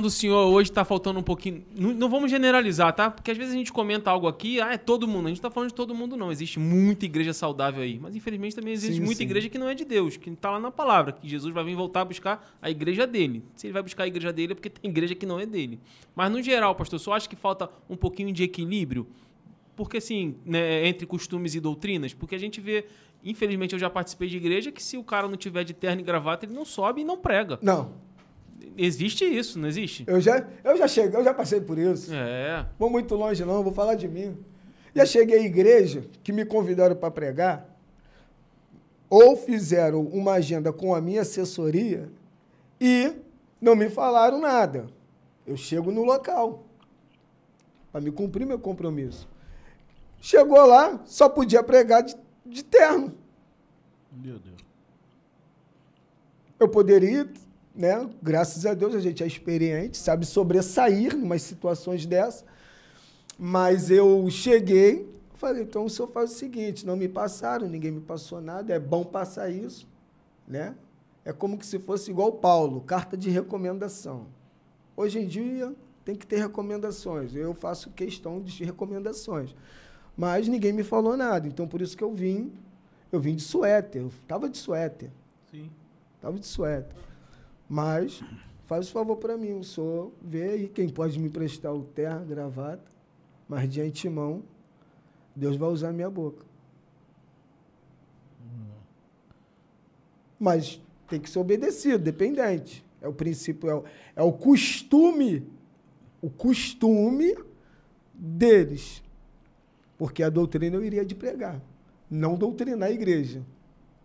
do senhor hoje está faltando um pouquinho. Não, não, vamos generalizar, tá? Porque às vezes a gente comenta algo aqui, ah, é todo mundo. A gente está falando de todo mundo, não. Existe muita igreja saudável aí. Mas infelizmente também existe sim, muita sim. igreja que não é de Deus, que está lá na palavra, que Jesus vai vir voltar a buscar a igreja dele. Se ele vai buscar a igreja dele, é porque tem igreja que não é dele. Mas no geral, pastor, só acho que falta um pouquinho de equilíbrio. Porque assim, né, é entre costumes e doutrinas, porque a gente vê Infelizmente, eu já participei de igreja que se o cara não tiver de terno e gravata, ele não sobe e não prega. Não. Existe isso, não existe? Eu já, eu já cheguei, eu já passei por isso. É. Vou muito longe, não, vou falar de mim. Já cheguei à igreja que me convidaram para pregar, ou fizeram uma agenda com a minha assessoria e não me falaram nada. Eu chego no local para me cumprir meu compromisso. Chegou lá, só podia pregar de, de terno. Meu Deus. Eu poderia né? Graças a Deus a gente é experiente, sabe sobressair numas situações dessa. Mas eu cheguei, falei, então o senhor faz o seguinte, não me passaram, ninguém me passou nada, é bom passar isso, né? É como que se fosse igual Paulo, carta de recomendação. Hoje em dia tem que ter recomendações. Eu faço questão de recomendações. Mas ninguém me falou nada, então por isso que eu vim. Eu vim de suéter, eu estava de suéter. Sim. de suéter. Mas faz o favor para mim, o senhor vê aí quem pode me prestar o terra, gravata, mas de antemão, Deus vai usar minha boca. Mas tem que ser obedecido, dependente. É o princípio, é o, é o costume, o costume deles. Porque a doutrina eu iria de pregar, não doutrinar a igreja.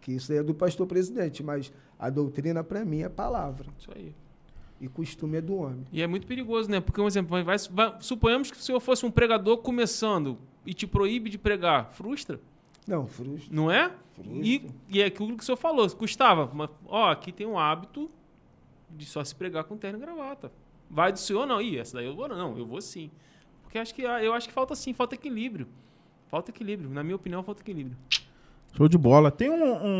Que isso aí é do pastor presidente, mas a doutrina para mim é palavra. Isso aí. E costume é do homem. E é muito perigoso, né? Porque, um exemplo, vai, vai, suponhamos que o senhor fosse um pregador começando e te proíbe de pregar, frustra? Não, frustra. Não é? Frustra. E, e é aquilo que o senhor falou, custava. Mas, ó, aqui tem um hábito de só se pregar com terno e gravata. Vai do senhor não? Ih, essa daí eu vou não, eu vou sim. Porque acho que, eu acho que falta sim, falta equilíbrio. Falta equilíbrio, na minha opinião, falta equilíbrio. Show de bola. Tem um, um